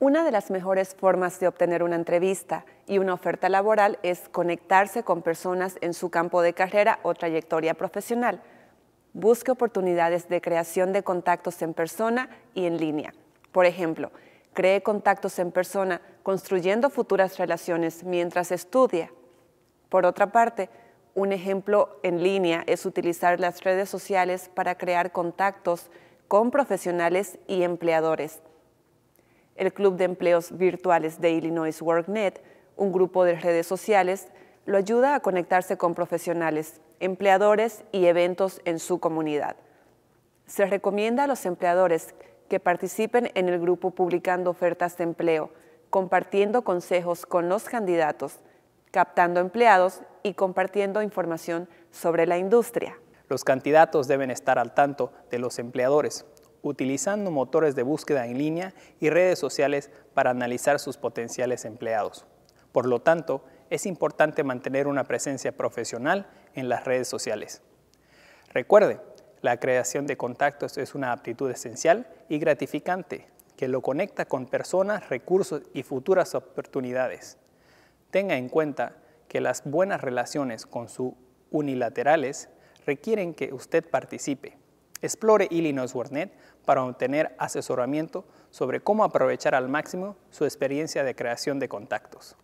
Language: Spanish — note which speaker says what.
Speaker 1: Una de las mejores formas de obtener una entrevista y una oferta laboral es conectarse con personas en su campo de carrera o trayectoria profesional. Busque oportunidades de creación de contactos en persona y en línea. Por ejemplo, cree contactos en persona construyendo futuras relaciones mientras estudia. Por otra parte, un ejemplo en línea es utilizar las redes sociales para crear contactos con profesionales y empleadores el Club de Empleos Virtuales de Illinois WorkNet, un grupo de redes sociales, lo ayuda a conectarse con profesionales, empleadores y eventos en su comunidad. Se recomienda a los empleadores que participen en el grupo publicando ofertas de empleo, compartiendo consejos con los candidatos, captando empleados y compartiendo información sobre la industria.
Speaker 2: Los candidatos deben estar al tanto de los empleadores, utilizando motores de búsqueda en línea y redes sociales para analizar sus potenciales empleados. Por lo tanto, es importante mantener una presencia profesional en las redes sociales. Recuerde, la creación de contactos es una aptitud esencial y gratificante que lo conecta con personas, recursos y futuras oportunidades. Tenga en cuenta que las buenas relaciones con sus unilaterales requieren que usted participe, Explore Illinois WordNet para obtener asesoramiento sobre cómo aprovechar al máximo su experiencia de creación de contactos.